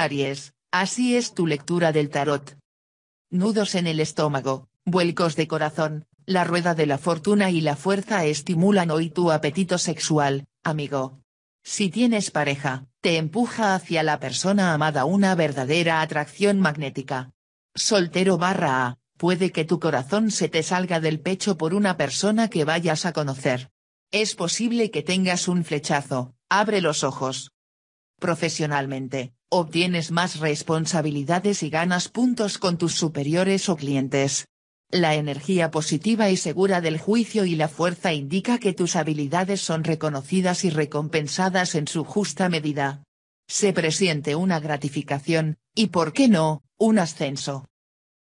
Aries, así es tu lectura del tarot. Nudos en el estómago, vuelcos de corazón, la rueda de la fortuna y la fuerza estimulan hoy tu apetito sexual, amigo. Si tienes pareja, te empuja hacia la persona amada una verdadera atracción magnética. Soltero barra A, puede que tu corazón se te salga del pecho por una persona que vayas a conocer. Es posible que tengas un flechazo, abre los ojos. Profesionalmente, obtienes más responsabilidades y ganas puntos con tus superiores o clientes. La energía positiva y segura del juicio y la fuerza indica que tus habilidades son reconocidas y recompensadas en su justa medida. Se presiente una gratificación, y por qué no, un ascenso.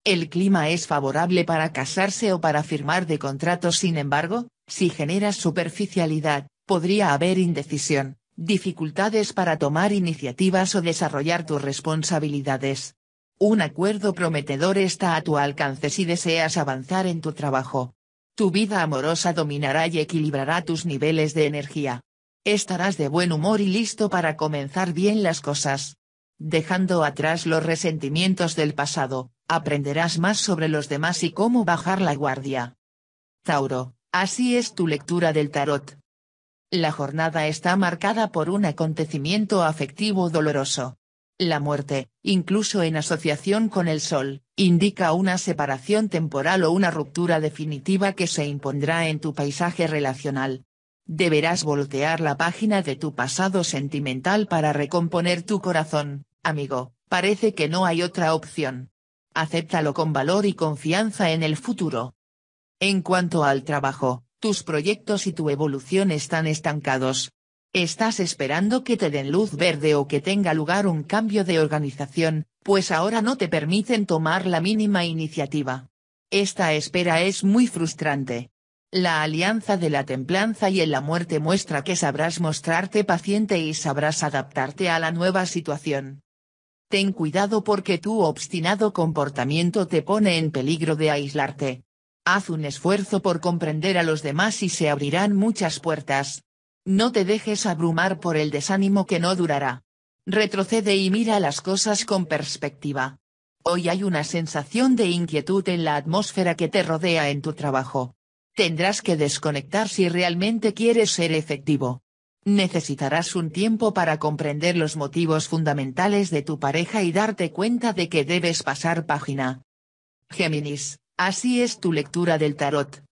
El clima es favorable para casarse o para firmar de contratos, sin embargo, si generas superficialidad, podría haber indecisión dificultades para tomar iniciativas o desarrollar tus responsabilidades. Un acuerdo prometedor está a tu alcance si deseas avanzar en tu trabajo. Tu vida amorosa dominará y equilibrará tus niveles de energía. Estarás de buen humor y listo para comenzar bien las cosas. Dejando atrás los resentimientos del pasado, aprenderás más sobre los demás y cómo bajar la guardia. Tauro, así es tu lectura del tarot. La jornada está marcada por un acontecimiento afectivo doloroso. La muerte, incluso en asociación con el sol, indica una separación temporal o una ruptura definitiva que se impondrá en tu paisaje relacional. Deberás voltear la página de tu pasado sentimental para recomponer tu corazón, amigo, parece que no hay otra opción. Acéptalo con valor y confianza en el futuro. En cuanto al trabajo, tus proyectos y tu evolución están estancados. Estás esperando que te den luz verde o que tenga lugar un cambio de organización, pues ahora no te permiten tomar la mínima iniciativa. Esta espera es muy frustrante. La alianza de la templanza y en la muerte muestra que sabrás mostrarte paciente y sabrás adaptarte a la nueva situación. Ten cuidado porque tu obstinado comportamiento te pone en peligro de aislarte. Haz un esfuerzo por comprender a los demás y se abrirán muchas puertas. No te dejes abrumar por el desánimo que no durará. Retrocede y mira las cosas con perspectiva. Hoy hay una sensación de inquietud en la atmósfera que te rodea en tu trabajo. Tendrás que desconectar si realmente quieres ser efectivo. Necesitarás un tiempo para comprender los motivos fundamentales de tu pareja y darte cuenta de que debes pasar página. Géminis, Así es tu lectura del tarot.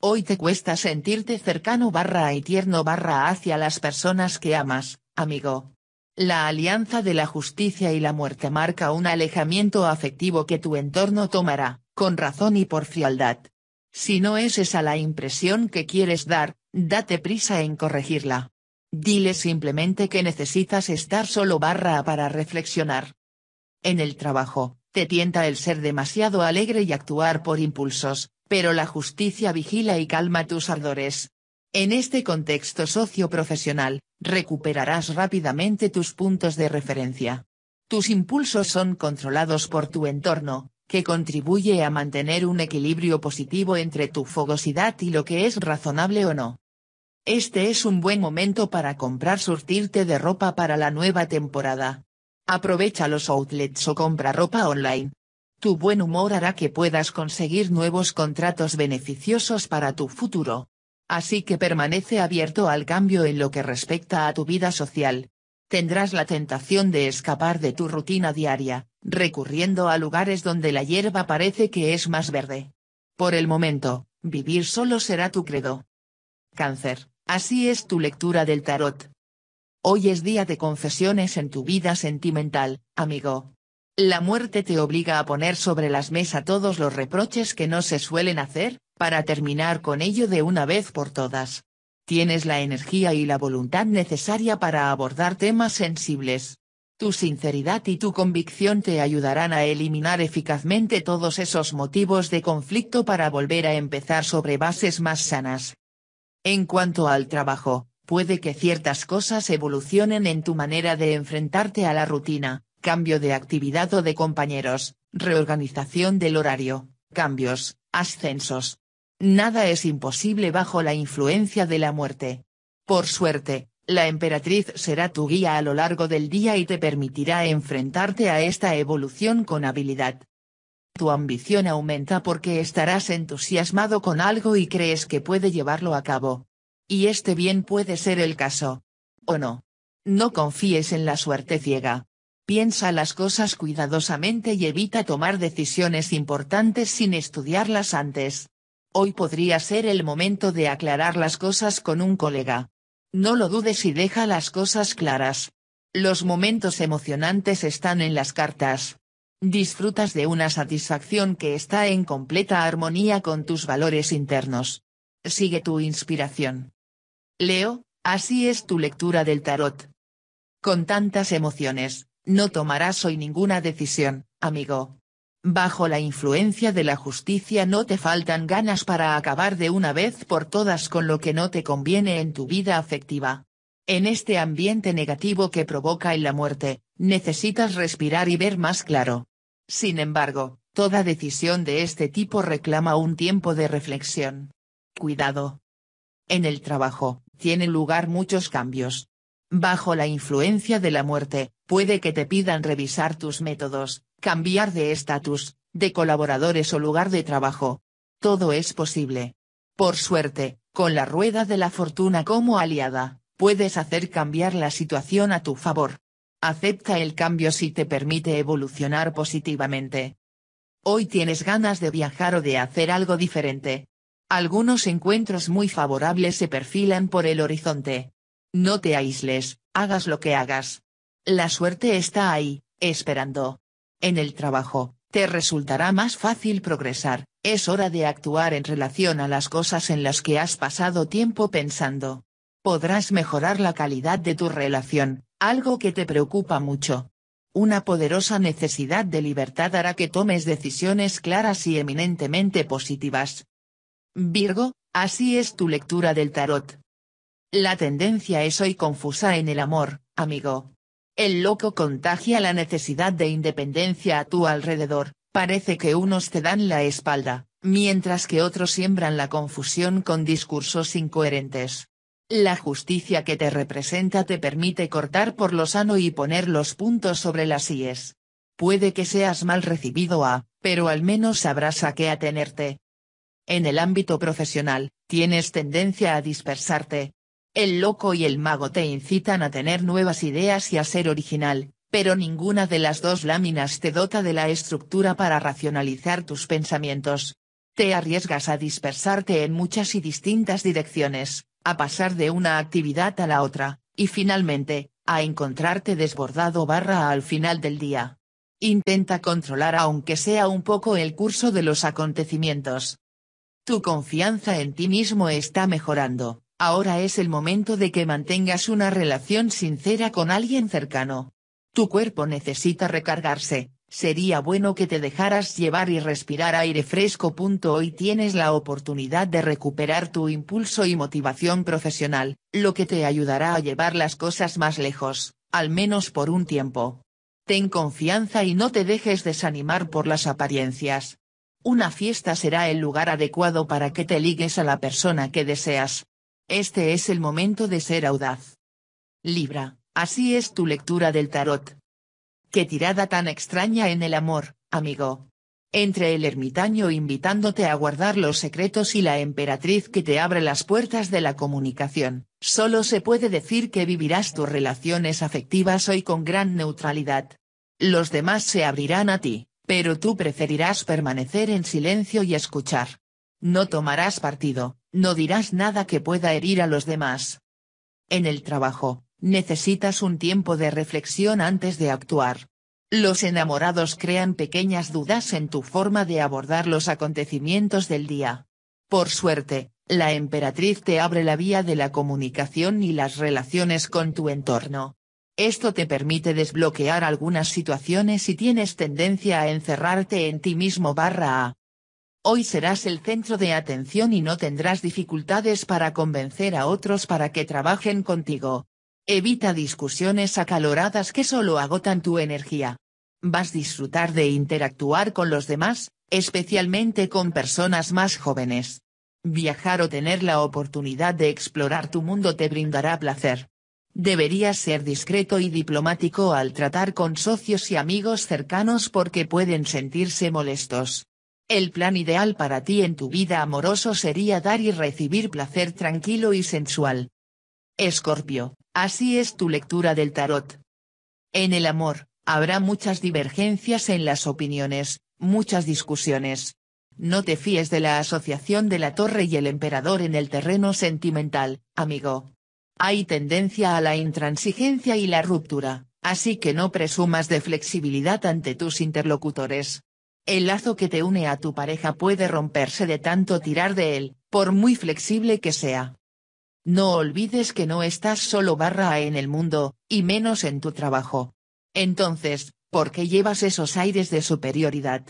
Hoy te cuesta sentirte cercano barra y tierno barra hacia las personas que amas, amigo. La alianza de la justicia y la muerte marca un alejamiento afectivo que tu entorno tomará, con razón y por frialdad. Si no es esa la impresión que quieres dar, date prisa en corregirla. Dile simplemente que necesitas estar solo barra para reflexionar. En el trabajo, te tienta el ser demasiado alegre y actuar por impulsos, pero la justicia vigila y calma tus ardores. En este contexto socio-profesional, recuperarás rápidamente tus puntos de referencia. Tus impulsos son controlados por tu entorno, que contribuye a mantener un equilibrio positivo entre tu fogosidad y lo que es razonable o no. Este es un buen momento para comprar surtirte de ropa para la nueva temporada. Aprovecha los outlets o compra ropa online. Tu buen humor hará que puedas conseguir nuevos contratos beneficiosos para tu futuro. Así que permanece abierto al cambio en lo que respecta a tu vida social. Tendrás la tentación de escapar de tu rutina diaria, recurriendo a lugares donde la hierba parece que es más verde. Por el momento, vivir solo será tu credo. Cáncer, así es tu lectura del tarot. Hoy es día de confesiones en tu vida sentimental, amigo. La muerte te obliga a poner sobre las mesas todos los reproches que no se suelen hacer, para terminar con ello de una vez por todas. Tienes la energía y la voluntad necesaria para abordar temas sensibles. Tu sinceridad y tu convicción te ayudarán a eliminar eficazmente todos esos motivos de conflicto para volver a empezar sobre bases más sanas. En cuanto al trabajo, Puede que ciertas cosas evolucionen en tu manera de enfrentarte a la rutina, cambio de actividad o de compañeros, reorganización del horario, cambios, ascensos. Nada es imposible bajo la influencia de la muerte. Por suerte, la emperatriz será tu guía a lo largo del día y te permitirá enfrentarte a esta evolución con habilidad. Tu ambición aumenta porque estarás entusiasmado con algo y crees que puede llevarlo a cabo. Y este bien puede ser el caso. ¿O no? No confíes en la suerte ciega. Piensa las cosas cuidadosamente y evita tomar decisiones importantes sin estudiarlas antes. Hoy podría ser el momento de aclarar las cosas con un colega. No lo dudes y deja las cosas claras. Los momentos emocionantes están en las cartas. Disfrutas de una satisfacción que está en completa armonía con tus valores internos. Sigue tu inspiración. Leo, así es tu lectura del tarot. Con tantas emociones, no tomarás hoy ninguna decisión, amigo. Bajo la influencia de la justicia no te faltan ganas para acabar de una vez por todas con lo que no te conviene en tu vida afectiva. En este ambiente negativo que provoca en la muerte, necesitas respirar y ver más claro. Sin embargo, toda decisión de este tipo reclama un tiempo de reflexión. Cuidado. En el trabajo, tienen lugar muchos cambios. Bajo la influencia de la muerte, puede que te pidan revisar tus métodos, cambiar de estatus, de colaboradores o lugar de trabajo. Todo es posible. Por suerte, con la rueda de la fortuna como aliada, puedes hacer cambiar la situación a tu favor. Acepta el cambio si te permite evolucionar positivamente. Hoy tienes ganas de viajar o de hacer algo diferente. Algunos encuentros muy favorables se perfilan por el horizonte. No te aísles, hagas lo que hagas. La suerte está ahí, esperando. En el trabajo, te resultará más fácil progresar, es hora de actuar en relación a las cosas en las que has pasado tiempo pensando. Podrás mejorar la calidad de tu relación, algo que te preocupa mucho. Una poderosa necesidad de libertad hará que tomes decisiones claras y eminentemente positivas. Virgo, así es tu lectura del tarot. La tendencia es hoy confusa en el amor, amigo. El loco contagia la necesidad de independencia a tu alrededor, parece que unos te dan la espalda, mientras que otros siembran la confusión con discursos incoherentes. La justicia que te representa te permite cortar por lo sano y poner los puntos sobre las íes. Puede que seas mal recibido a, ah, pero al menos sabrás a qué atenerte, en el ámbito profesional, tienes tendencia a dispersarte. El loco y el mago te incitan a tener nuevas ideas y a ser original, pero ninguna de las dos láminas te dota de la estructura para racionalizar tus pensamientos. Te arriesgas a dispersarte en muchas y distintas direcciones, a pasar de una actividad a la otra, y finalmente, a encontrarte desbordado barra al final del día. Intenta controlar aunque sea un poco el curso de los acontecimientos, tu confianza en ti mismo está mejorando, ahora es el momento de que mantengas una relación sincera con alguien cercano. Tu cuerpo necesita recargarse, sería bueno que te dejaras llevar y respirar aire fresco. Hoy tienes la oportunidad de recuperar tu impulso y motivación profesional, lo que te ayudará a llevar las cosas más lejos, al menos por un tiempo. Ten confianza y no te dejes desanimar por las apariencias, una fiesta será el lugar adecuado para que te ligues a la persona que deseas. Este es el momento de ser audaz. Libra, así es tu lectura del tarot. Qué tirada tan extraña en el amor, amigo. Entre el ermitaño invitándote a guardar los secretos y la emperatriz que te abre las puertas de la comunicación, solo se puede decir que vivirás tus relaciones afectivas hoy con gran neutralidad. Los demás se abrirán a ti, pero tú preferirás permanecer en silencio y escuchar. No tomarás partido, no dirás nada que pueda herir a los demás. En el trabajo, necesitas un tiempo de reflexión antes de actuar. Los enamorados crean pequeñas dudas en tu forma de abordar los acontecimientos del día. Por suerte, la emperatriz te abre la vía de la comunicación y las relaciones con tu entorno. Esto te permite desbloquear algunas situaciones si tienes tendencia a encerrarte en ti mismo barra A. Hoy serás el centro de atención y no tendrás dificultades para convencer a otros para que trabajen contigo. Evita discusiones acaloradas que solo agotan tu energía. Vas a disfrutar de interactuar con los demás, especialmente con personas más jóvenes. Viajar o tener la oportunidad de explorar tu mundo te brindará placer. Deberías ser discreto y diplomático al tratar con socios y amigos cercanos porque pueden sentirse molestos. El plan ideal para ti en tu vida amoroso sería dar y recibir placer tranquilo y sensual. Escorpio, así es tu lectura del tarot. En el amor, habrá muchas divergencias en las opiniones, muchas discusiones. No te fíes de la asociación de la torre y el emperador en el terreno sentimental, amigo. Hay tendencia a la intransigencia y la ruptura, así que no presumas de flexibilidad ante tus interlocutores. El lazo que te une a tu pareja puede romperse de tanto tirar de él, por muy flexible que sea. No olvides que no estás solo barra en el mundo, y menos en tu trabajo. Entonces, ¿por qué llevas esos aires de superioridad?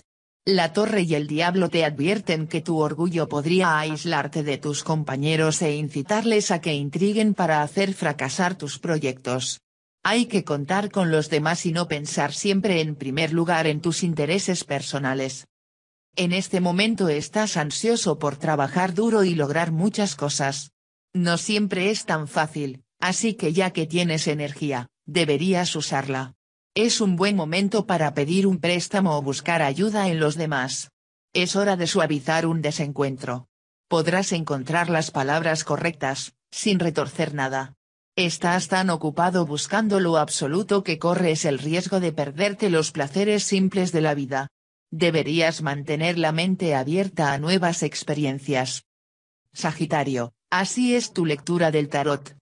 La torre y el diablo te advierten que tu orgullo podría aislarte de tus compañeros e incitarles a que intriguen para hacer fracasar tus proyectos. Hay que contar con los demás y no pensar siempre en primer lugar en tus intereses personales. En este momento estás ansioso por trabajar duro y lograr muchas cosas. No siempre es tan fácil, así que ya que tienes energía, deberías usarla. Es un buen momento para pedir un préstamo o buscar ayuda en los demás. Es hora de suavizar un desencuentro. Podrás encontrar las palabras correctas, sin retorcer nada. Estás tan ocupado buscando lo absoluto que corres el riesgo de perderte los placeres simples de la vida. Deberías mantener la mente abierta a nuevas experiencias. Sagitario, así es tu lectura del tarot.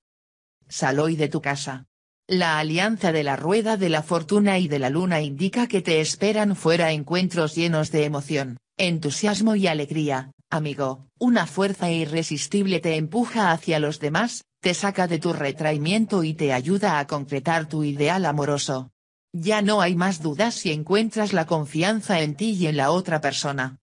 Sal hoy de tu casa. La alianza de la rueda de la fortuna y de la luna indica que te esperan fuera encuentros llenos de emoción, entusiasmo y alegría, amigo, una fuerza irresistible te empuja hacia los demás, te saca de tu retraimiento y te ayuda a concretar tu ideal amoroso. Ya no hay más dudas si encuentras la confianza en ti y en la otra persona.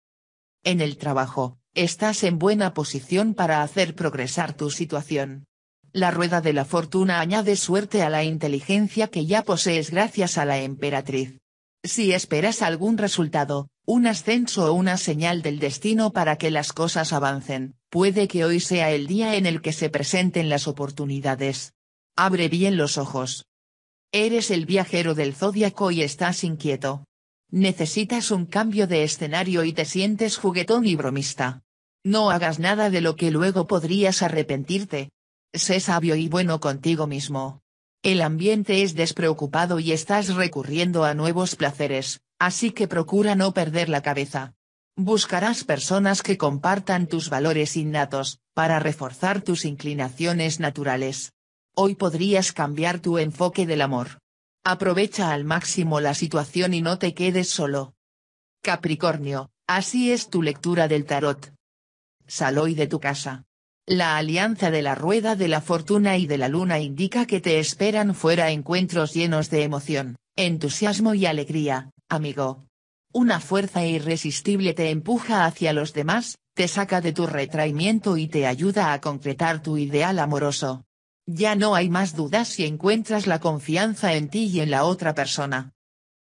En el trabajo, estás en buena posición para hacer progresar tu situación. La rueda de la fortuna añade suerte a la inteligencia que ya posees gracias a la emperatriz. Si esperas algún resultado, un ascenso o una señal del destino para que las cosas avancen, puede que hoy sea el día en el que se presenten las oportunidades. Abre bien los ojos. Eres el viajero del zodiaco y estás inquieto. Necesitas un cambio de escenario y te sientes juguetón y bromista. No hagas nada de lo que luego podrías arrepentirte, sé sabio y bueno contigo mismo. El ambiente es despreocupado y estás recurriendo a nuevos placeres, así que procura no perder la cabeza. Buscarás personas que compartan tus valores innatos, para reforzar tus inclinaciones naturales. Hoy podrías cambiar tu enfoque del amor. Aprovecha al máximo la situación y no te quedes solo. Capricornio, así es tu lectura del tarot. Sal hoy de tu casa. La alianza de la rueda de la fortuna y de la luna indica que te esperan fuera encuentros llenos de emoción, entusiasmo y alegría, amigo. Una fuerza irresistible te empuja hacia los demás, te saca de tu retraimiento y te ayuda a concretar tu ideal amoroso. Ya no hay más dudas si encuentras la confianza en ti y en la otra persona.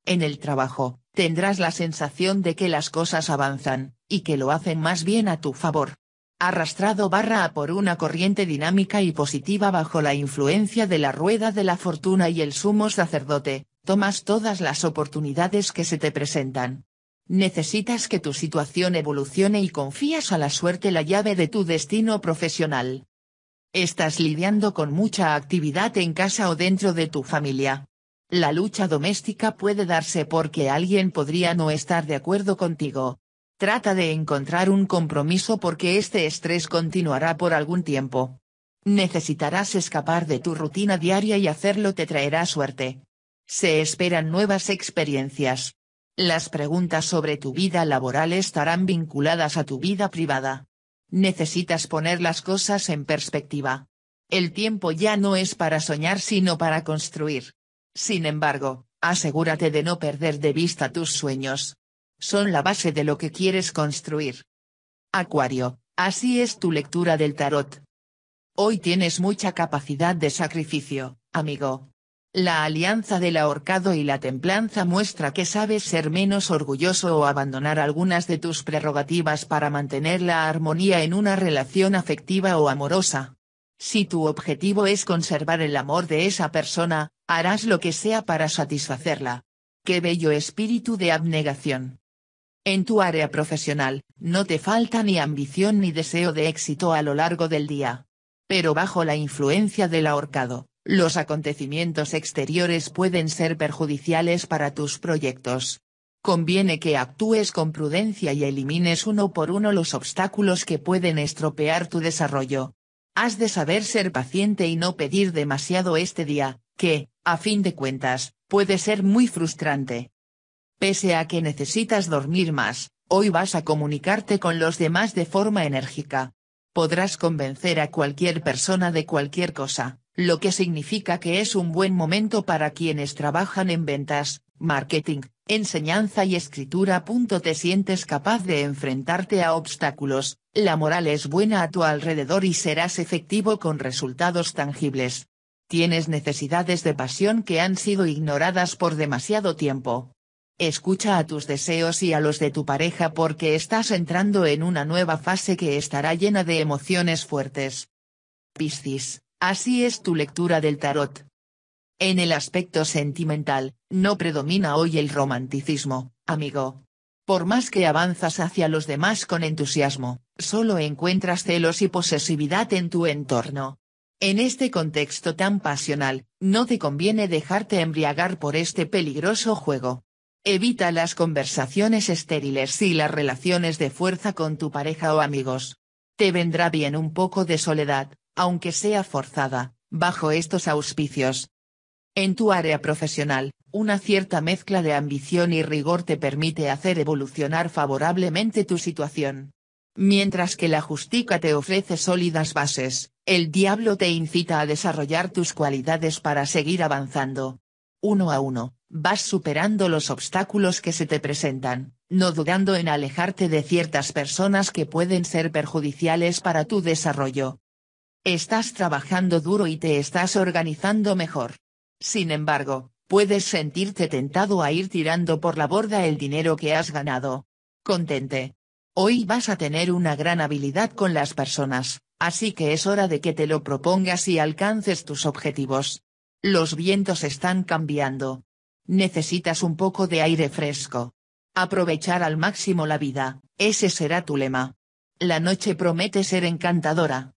En el trabajo, tendrás la sensación de que las cosas avanzan, y que lo hacen más bien a tu favor arrastrado barra a por una corriente dinámica y positiva bajo la influencia de la rueda de la fortuna y el sumo sacerdote, tomas todas las oportunidades que se te presentan. Necesitas que tu situación evolucione y confías a la suerte la llave de tu destino profesional. Estás lidiando con mucha actividad en casa o dentro de tu familia. La lucha doméstica puede darse porque alguien podría no estar de acuerdo contigo, Trata de encontrar un compromiso porque este estrés continuará por algún tiempo. Necesitarás escapar de tu rutina diaria y hacerlo te traerá suerte. Se esperan nuevas experiencias. Las preguntas sobre tu vida laboral estarán vinculadas a tu vida privada. Necesitas poner las cosas en perspectiva. El tiempo ya no es para soñar sino para construir. Sin embargo, asegúrate de no perder de vista tus sueños son la base de lo que quieres construir. Acuario, así es tu lectura del tarot. Hoy tienes mucha capacidad de sacrificio, amigo. La alianza del ahorcado y la templanza muestra que sabes ser menos orgulloso o abandonar algunas de tus prerrogativas para mantener la armonía en una relación afectiva o amorosa. Si tu objetivo es conservar el amor de esa persona, harás lo que sea para satisfacerla. ¡Qué bello espíritu de abnegación! En tu área profesional, no te falta ni ambición ni deseo de éxito a lo largo del día. Pero bajo la influencia del ahorcado, los acontecimientos exteriores pueden ser perjudiciales para tus proyectos. Conviene que actúes con prudencia y elimines uno por uno los obstáculos que pueden estropear tu desarrollo. Has de saber ser paciente y no pedir demasiado este día, que, a fin de cuentas, puede ser muy frustrante. Pese a que necesitas dormir más, hoy vas a comunicarte con los demás de forma enérgica. Podrás convencer a cualquier persona de cualquier cosa, lo que significa que es un buen momento para quienes trabajan en ventas, marketing, enseñanza y escritura. Te sientes capaz de enfrentarte a obstáculos, la moral es buena a tu alrededor y serás efectivo con resultados tangibles. Tienes necesidades de pasión que han sido ignoradas por demasiado tiempo, Escucha a tus deseos y a los de tu pareja porque estás entrando en una nueva fase que estará llena de emociones fuertes. Piscis, así es tu lectura del tarot. En el aspecto sentimental, no predomina hoy el romanticismo, amigo. Por más que avanzas hacia los demás con entusiasmo, solo encuentras celos y posesividad en tu entorno. En este contexto tan pasional, no te conviene dejarte embriagar por este peligroso juego. Evita las conversaciones estériles y las relaciones de fuerza con tu pareja o amigos. Te vendrá bien un poco de soledad, aunque sea forzada, bajo estos auspicios. En tu área profesional, una cierta mezcla de ambición y rigor te permite hacer evolucionar favorablemente tu situación. Mientras que la justica te ofrece sólidas bases, el diablo te incita a desarrollar tus cualidades para seguir avanzando uno a uno, vas superando los obstáculos que se te presentan, no dudando en alejarte de ciertas personas que pueden ser perjudiciales para tu desarrollo. Estás trabajando duro y te estás organizando mejor. Sin embargo, puedes sentirte tentado a ir tirando por la borda el dinero que has ganado. Contente. Hoy vas a tener una gran habilidad con las personas, así que es hora de que te lo propongas y alcances tus objetivos. Los vientos están cambiando. Necesitas un poco de aire fresco. Aprovechar al máximo la vida, ese será tu lema. La noche promete ser encantadora.